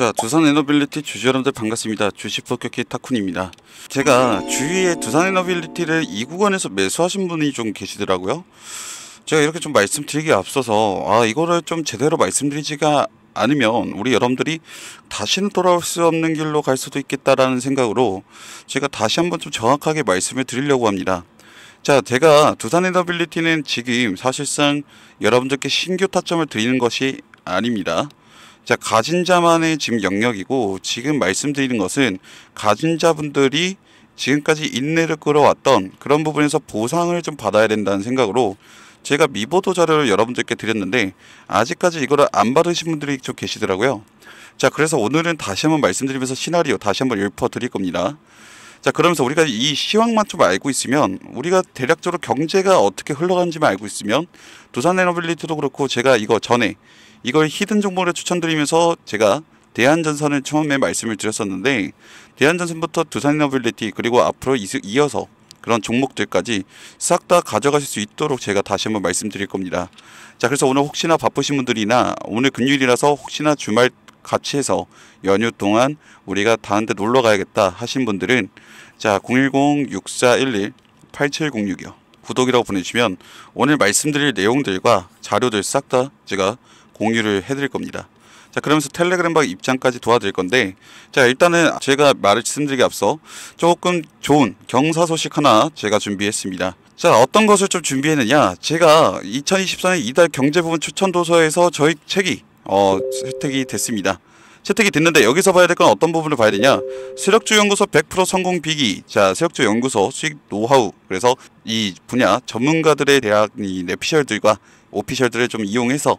자 두산 에너빌리티 주주 여러분들 반갑습니다 주식 폭격기 타쿤입니다 제가 주위에 두산 에너빌리티를 이구간에서 매수하신 분이 좀 계시더라고요 제가 이렇게 좀 말씀드리기 에 앞서서 아 이거를 좀 제대로 말씀드리지가 않으면 우리 여러분들이 다시는 돌아올 수 없는 길로 갈 수도 있겠다라는 생각으로 제가 다시 한번 좀 정확하게 말씀을 드리려고 합니다 자, 제가 두산 에너빌리티는 지금 사실상 여러분들께 신규 타점을 드리는 것이 아닙니다. 자, 가진 자만의 지금 영역이고 지금 말씀드리는 것은 가진 자분들이 지금까지 인내를 끌어왔던 그런 부분에서 보상을 좀 받아야 된다는 생각으로 제가 미보도 자료를 여러분들께 드렸는데 아직까지 이거를 안 받으신 분들이 좀 계시더라고요. 자, 그래서 오늘은 다시 한번 말씀드리면서 시나리오 다시 한번 읊어 드릴 겁니다. 자, 그러면서 우리가 이 시황만 좀 알고 있으면 우리가 대략적으로 경제가 어떻게 흘러가는지만 알고 있으면 두산 에너빌리티도 그렇고 제가 이거 전에 이걸 히든 종목으로 추천드리면서 제가 대한전선을 처음에 말씀을 드렸었는데 대한전선부터 두산이너빌리티 그리고 앞으로 이어서 그런 종목들까지 싹 다 가져가실 수 있도록 제가 다시 한번 말씀드릴 겁니다. 자 그래서 오늘 혹시나 바쁘신 분들이나 오늘 금요일이라서 혹시나 주말 같이 해서 연휴 동안 우리가 다른 데 놀러 가야겠다 하신 분들은 자 010-6411-8706이요. 구독이라고 보내주시면 오늘 말씀드릴 내용들과 자료들 싹 다 제가 공유를 해드릴 겁니다. 자 그러면서 텔레그램 방 입장까지 도와드릴 건데 자 일단은 제가 말씀드리기 을 앞서 조금 좋은 경사 소식 하나 제가 준비했습니다 자 어떤 것을 좀 준비했느냐 제가 2024년 이달 경제부문 추천 도서에서 저희 책이 어 혜택이 됐습니다 채택이 됐는데 여기서 봐야 될 건 어떤 부분을 봐야 되냐 세력주 연구소 100% 성공 비기 자 세력주 연구소 수익 노하우 그래서 이 분야 전문가들의 대학 이 내피셜들과 오피셜들을 좀 이용해서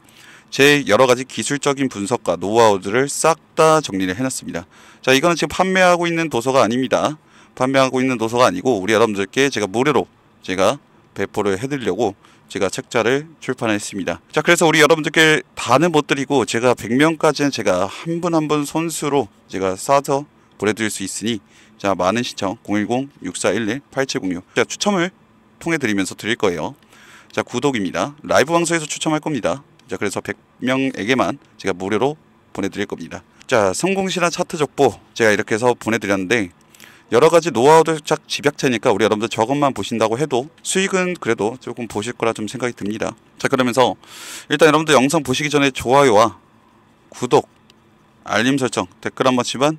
제 여러 가지 기술적인 분석과 노하우들을 싹 다 정리를 해놨습니다. 자, 이거는 지금 판매하고 있는 도서가 아닙니다. 판매하고 있는 도서가 아니고 우리 여러분들께 제가 무료로 제가 배포를 해드리려고 제가 책자를 출판했습니다. 자, 그래서 우리 여러분들께 다는 못 드리고 제가 100명까지는 제가 한 분 한 분 손수로 제가 싸서 보내드릴 수 있으니 자, 많은 시청 010-6411-8706 자, 추첨을 통해 드리면서 드릴 거예요. 자, 구독입니다. 라이브 방송에서 추첨할 겁니다. 자, 그래서 100명에게만 제가 무료로 보내드릴 겁니다. 자, 성공신화 차트 족보 제가 이렇게 해서 보내드렸는데 여러 가지 노하우도 쫙 집약체니까 우리 여러분들 저것만 보신다고 해도 수익은 그래도 조금 보실 거라 좀 생각이 듭니다. 자, 그러면서 일단 여러분들 영상 보시기 전에 좋아요와 구독, 알림 설정, 댓글 한 번씩만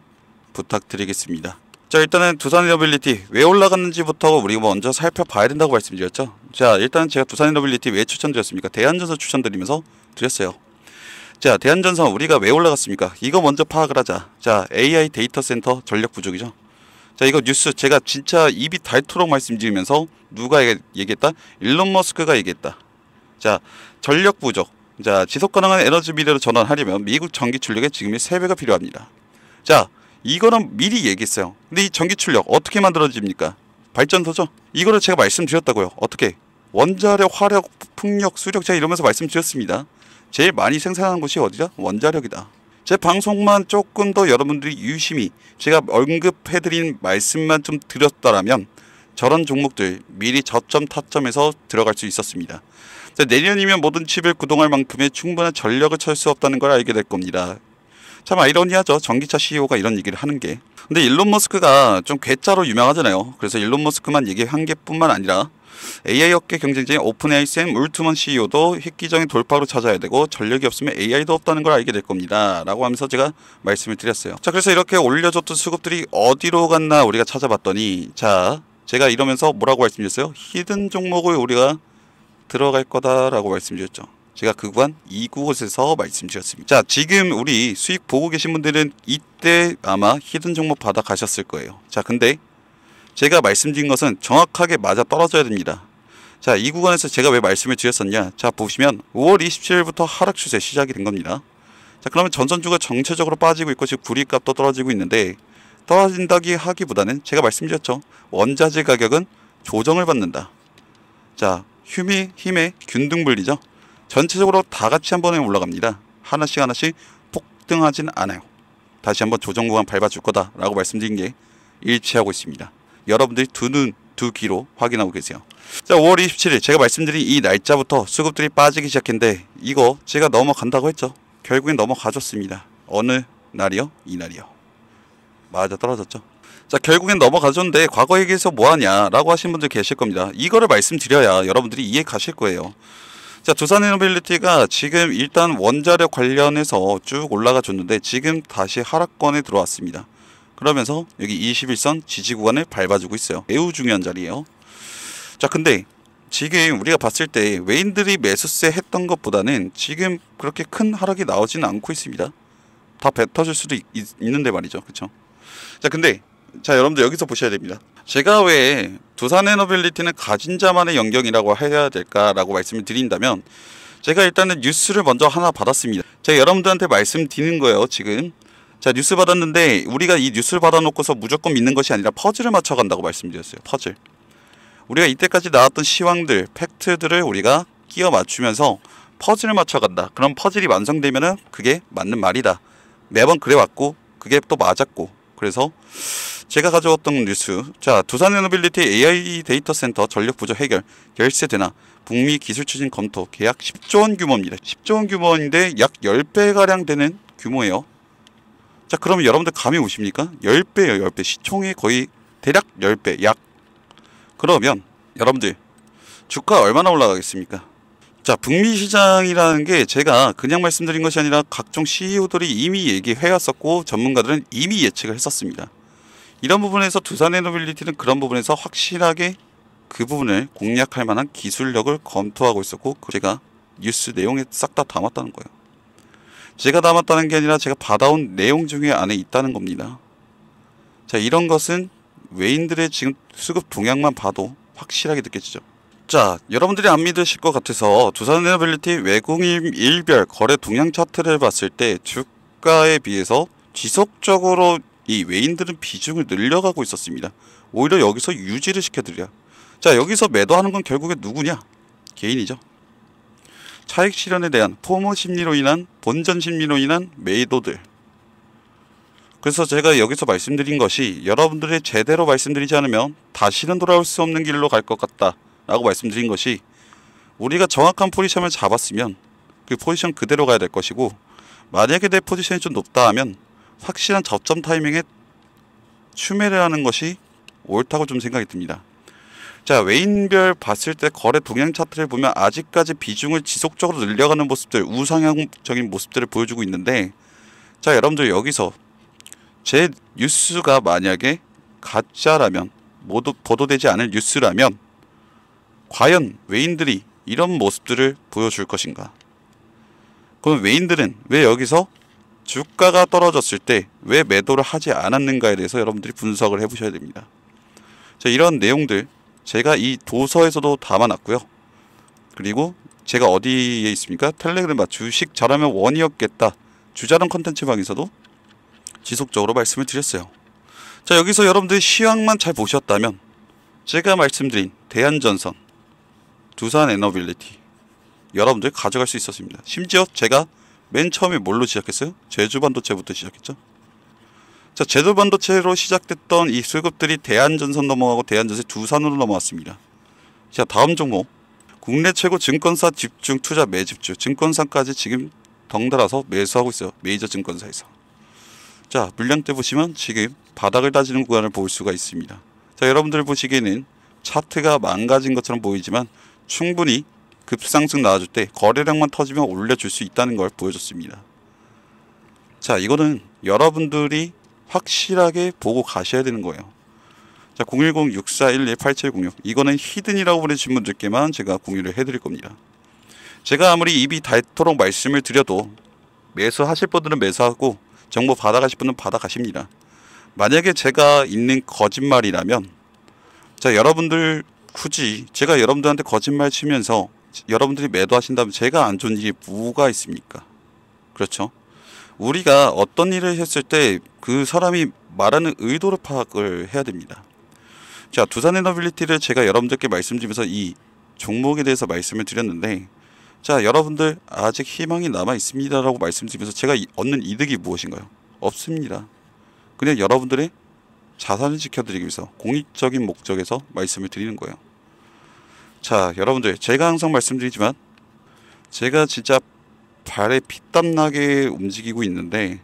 부탁드리겠습니다. 자 일단은 두산 리어빌리티 왜 올라갔는지부터 우리 먼저 살펴봐야 된다고 말씀드렸죠 자 일단 제가 두산 리어빌리티 왜 추천드렸습니까 대한전선 추천드리면서 드렸어요. 자, 대한전선 우리가 왜 올라갔습니까? 이거 먼저 파악을 하자. 자, AI 데이터 센터 전력 부족이죠. 자, 이거 뉴스 제가 진짜 입이 닳도록 말씀드리면서 누가 얘기했다? 일론 머스크가 얘기했다. 자, 전력 부족. 자, 지속 가능한 에너지 미래로 전환하려면 미국 전기 출력의 지금이 3배가 필요합니다. 자, 이거는 미리 얘기했어요. 근데 이 전기 출력 어떻게 만들어집니까? 발전소죠? 이거를 제가 말씀드렸다고요. 어떻게? 원자력, 화력, 풍력, 수력자 이러면서 말씀드렸습니다. 제일 많이 생산하는 곳이 어디다? 원자력이다. 제 방송만 조금 더 여러분들이 유심히 제가 언급해드린 말씀만 좀 드렸다라면 저런 종목들 미리 저점 타점에서 들어갈 수 있었습니다. 내년이면 모든 칩을 구동할 만큼의 충분한 전력을 철수 없다는 걸 알게 될 겁니다. 참 아이러니하죠. 전기차 CEO가 이런 얘기를 하는 게. 근데 일론 머스크가 좀 괴짜로 유명하잖아요. 그래서 일론 머스크만 얘기한 게뿐만 아니라 AI 업계 경쟁자인 오픈AI 샘 울트먼 CEO도 획기적인 돌파로 찾아야 되고 전력이 없으면 AI도 없다는 걸 알게 될 겁니다. 라고 하면서 제가 말씀을 드렸어요. 자, 그래서 이렇게 올려줬던 수급들이 어디로 갔나 우리가 찾아봤더니 자, 제가 이러면서 뭐라고 말씀드렸어요? 히든 종목을 우리가 들어갈 거다라고 말씀드렸죠. 제가 그 구간 이곳에서 말씀드렸습니다. 자, 지금 우리 수익 보고 계신 분들은 이때 아마 히든 종목 받아 가셨을 거예요. 자, 근데 제가 말씀드린 것은 정확하게 맞아 떨어져야 됩니다. 자, 이 구간에서 제가 왜 말씀을 드렸었냐? 자, 보시면 5월 27일부터 하락 추세 시작이 된 겁니다. 자, 그러면 전선주가 정체적으로 빠지고 있고 지금 구리값도 떨어지고 있는데 떨어진다기 하기보다는 제가 말씀드렸죠. 원자재 가격은 조정을 받는다. 자, 휴미 힘의 균등 분리죠. 전체적으로 다 같이 한 번에 올라갑니다. 하나씩 하나씩 폭등하진 않아요. 다시 한번 조정 구간 밟아줄 거다라고 말씀드린 게 일치하고 있습니다. 여러분들이 두 눈, 두 귀로 확인하고 계세요. 자, 5월 27일 제가 말씀드린 이 날짜부터 수급들이 빠지기 시작했는데 이거 제가 넘어간다고 했죠. 결국엔 넘어가졌습니다 어느 날이요? 이 날이요. 맞아 떨어졌죠. 자 결국엔 넘어가졌는데 과거 얘기해서 뭐하냐라고 하신 분들 계실 겁니다. 이거를 말씀드려야 여러분들이 이해 가실 거예요. 자두산에너빌리티가 지금 일단 원자력 관련해서 쭉 올라가 줬는데 지금 다시 하락권에 들어왔습니다. 그러면서 여기 21선 지지 구간을 밟아주고 있어요. 매우 중요한 자리예요. 자 근데 지금 우리가 봤을 때 외인들이 매수세 했던 것보다는 지금 그렇게 큰 하락이 나오진 않고 있습니다. 다 뱉어질 수도 있, 는데 말이죠. 그쵸? 자 근데 자 여러분들 여기서 보셔야 됩니다. 제가 왜 두산에너빌리티는 가진 자만의 영경이라고 해야 될까라고 말씀을 드린다면 제가 일단은 뉴스를 먼저 하나 받았습니다. 제가 여러분들한테 말씀드리는 거예요. 지금 자 뉴스 받았는데 우리가 이 뉴스를 받아놓고서 무조건 믿는 것이 아니라 퍼즐을 맞춰간다고 말씀드렸어요. 퍼즐. 우리가 이때까지 나왔던 시황들, 팩트들을 우리가 끼워 맞추면서 퍼즐을 맞춰간다. 그럼 퍼즐이 완성되면은 그게 맞는 말이다. 매번 그래왔고 그게 또 맞았고 그래서 제가 가져왔던 뉴스 자 두산에너빌리티 AI 데이터 센터 전력 부족 해결 열세 대나 북미 기술 추진 검토 계약 10조 원 규모입니다. 10조 원 규모인데 약 10배 가량 되는 규모예요. 자, 그러면 여러분들 감이 오십니까? 10배예요, 10배. 시총이 거의 대략 10배, 약. 그러면 여러분들 주가 얼마나 올라가겠습니까? 자, 북미 시장이라는 게 제가 그냥 말씀드린 것이 아니라 각종 CEO들이 이미 얘기해왔었고 전문가들은 이미 예측을 했었습니다. 이런 부분에서 두산 에너빌리티는 그런 부분에서 확실하게 그 부분을 공략할 만한 기술력을 검토하고 있었고 제가 뉴스 내용에 싹 다 담았다는 거예요. 제가 담았다는 게 아니라 제가 받아온 내용 중에 안에 있다는 겁니다. 자, 이런 것은 외인들의 지금 수급 동향만 봐도 확실하게 느껴지죠. 자, 여러분들이 안 믿으실 것 같아서 두산리너빌리티 외국인 일별 거래 동향 차트를 봤을 때 주가에 비해서 지속적으로 이 외인들은 비중을 늘려가고 있었습니다. 오히려 여기서 유지를 시켜드려. 자, 여기서 매도하는 건 결국에 누구냐? 개인이죠. 차익 실현에 대한 포모 심리로 인한 본전 심리로 인한 메이도들 그래서 제가 여기서 말씀드린 것이 여러분들이 제대로 말씀드리지 않으면 다시는 돌아올 수 없는 길로 갈 것 같다 라고 말씀드린 것이 우리가 정확한 포지션을 잡았으면 그 포지션 그대로 가야 될 것이고 만약에 내 포지션이 좀 높다 하면 확실한 접점 타이밍에 추매를 하는 것이 옳다고 좀 생각이 듭니다. 자, 외인별 봤을 때 거래 동향 차트를 보면 아직까지 비중을 지속적으로 늘려가는 모습들, 우상향적인 모습들을 보여주고 있는데 자, 여러분들 여기서 제 뉴스가 만약에 가짜라면 모두 보도되지 않을 뉴스라면 과연 외인들이 이런 모습들을 보여줄 것인가? 그럼 외인들은 왜 여기서 주가가 떨어졌을 때 왜 매도를 하지 않았는가에 대해서 여러분들이 분석을 해보셔야 됩니다. 자, 이런 내용들 제가 이 도서에서도 담아놨고요. 그리고 제가 어디에 있습니까? 텔레그램 과 주식 잘하면 원이었겠다. 주자론 컨텐츠 방에서도 지속적으로 말씀을 드렸어요. 자 여기서 여러분들이 시황만 잘 보셨다면 제가 말씀드린 대한전선, 두산에너빌리티 여러분들이 가져갈 수 있었습니다. 심지어 제가 맨 처음에 뭘로 시작했어요? 제주반도체부터 시작했죠. 자, 제도 반도체로 시작됐던 이 수급들이 대한전선 넘어가고 대한전세 두산으로 넘어왔습니다. 자, 다음 종목. 국내 최고 증권사 집중 투자 매집주. 증권사까지 지금 덩달아서 매수하고 있어요. 메이저 증권사에서. 자, 물량때 보시면 지금 바닥을 다지는 구간을 볼 수가 있습니다. 자, 여러분들 보시기에는 차트가 망가진 것처럼 보이지만 충분히 급상승 나와줄 때 거래량만 터지면 올려줄 수 있다는 걸 보여줬습니다. 자, 이거는 여러분들이 확실하게 보고 가셔야 되는 거예요. 자, 010-6412-8706. 이거는 히든이라고 보내주신 분들께만 제가 공유를 해드릴 겁니다. 제가 아무리 입이 닳도록 말씀을 드려도 매수하실 분들은 매수하고 정보 받아가실 분은 받아가십니다. 만약에 제가 있는 거짓말이라면 자, 여러분들 굳이 제가 여러분들한테 거짓말 치면서 여러분들이 매도하신다면 제가 안 좋은 일이 뭐가 있습니까? 그렇죠? 우리가 어떤 일을 했을 때 그 사람이 말하는 의도를 파악을 해야 됩니다. 자, 두산 에너빌리티를 제가 여러분들께 말씀드리면서 이 종목에 대해서 말씀을 드렸는데 자, 여러분들 아직 희망이 남아 있습니다라고 말씀드리면서 제가 얻는 이득이 무엇인가요? 없습니다. 그냥 여러분들의 자산을 지켜드리기 위해서 공익적인 목적에서 말씀을 드리는 거예요. 자, 여러분들 제가 항상 말씀드리지만 제가 진짜 발에 피땀 나게 움직이고 있는데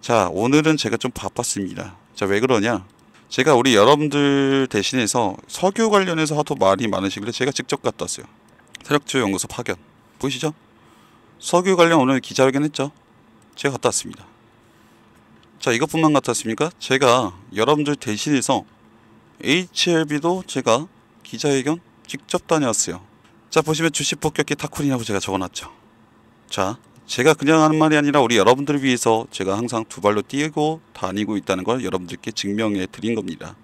자 오늘은 제가 좀 바빴습니다. 자 왜 그러냐? 제가 우리 여러분들 대신해서 석유 관련해서 하도 말이 많으시길래 제가 직접 갔다 왔어요. 세력주 연구소 파견 보이시죠? 석유 관련 오늘 기자회견 했죠? 제가 갔다 왔습니다. 자 이것뿐만 같았습니까? 제가 여러분들 대신해서 HLB도 제가 기자회견 직접 다녀왔어요. 자 보시면 주식 폭격기 타쿠린이라고 제가 적어놨죠. 자, 제가 그냥 하는 말이 아니라 우리 여러분들을 위해서 제가 항상 두 발로 뛰고 다니고 있다는 걸 여러분들께 증명해 드린 겁니다.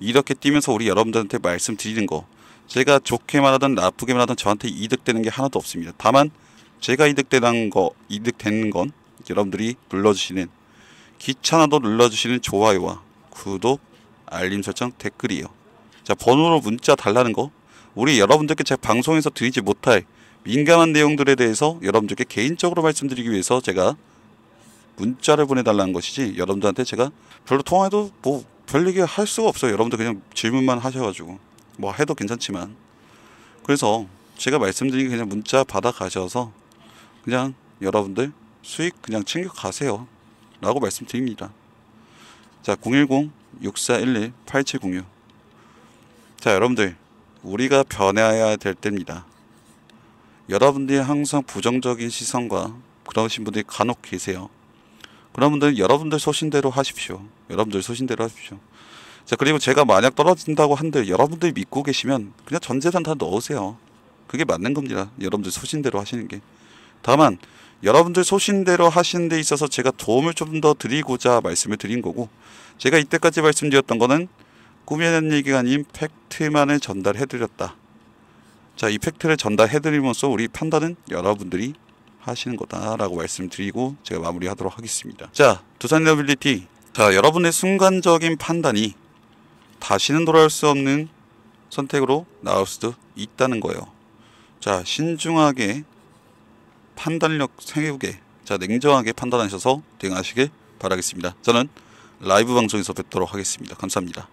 이렇게 뛰면서 우리 여러분들한테 말씀드리는 거 제가 좋게 말하든 나쁘게 말하든 저한테 이득되는 게 하나도 없습니다. 다만 제가 이득되는 거 이득되는 건 여러분들이 눌러주시는 귀찮아도 눌러주시는 좋아요와 구독, 알림 설정, 댓글이요. 자 번호로 문자 달라는 거 우리 여러분들께 제 방송에서 드리지 못할 민감한 내용들에 대해서 여러분들께 개인적으로 말씀드리기 위해서 제가 문자를 보내달라는 것이지 여러분들한테 제가 별로 통화해도 뭐 별 얘기 할 수가 없어요. 여러분들 그냥 질문만 하셔가지고 뭐 해도 괜찮지만 그래서 제가 말씀드린 그냥 문자 받아 가셔서 그냥 여러분들 수익 그냥 챙겨 가세요. 라고 말씀드립니다. 자, 010-6411-8706. 자, 여러분들, 우리가 변해야 될 때입니다. 여러분들이 항상 부정적인 시선과 그러신 분들이 간혹 계세요. 그런 분들은 여러분들 소신대로 하십시오. 여러분들 소신대로 하십시오. 자, 그리고 제가 만약 떨어진다고 한들 여러분들이 믿고 계시면 그냥 전 재산 다 넣으세요. 그게 맞는 겁니다. 여러분들 소신대로 하시는 게. 다만, 여러분들 소신대로 하시는 데 있어서 제가 도움을 좀 더 드리고자 말씀을 드린 거고, 제가 이때까지 말씀드렸던 거는 꾸며낸 얘기가 아닌 팩트만을 전달해드렸다. 자, 이 팩트를 전달해드리면서 우리 판단은 여러분들이 하시는 거다라고 말씀드리고 제가 마무리하도록 하겠습니다. 자, 두산 리어빌리티. 자, 여러분의 순간적인 판단이 다시는 돌아올 수 없는 선택으로 나올 수도 있다는 거예요. 자, 신중하게 판단력 세우게, 자, 냉정하게 판단하셔서 대응하시길 바라겠습니다. 저는 라이브 방송에서 뵙도록 하겠습니다. 감사합니다.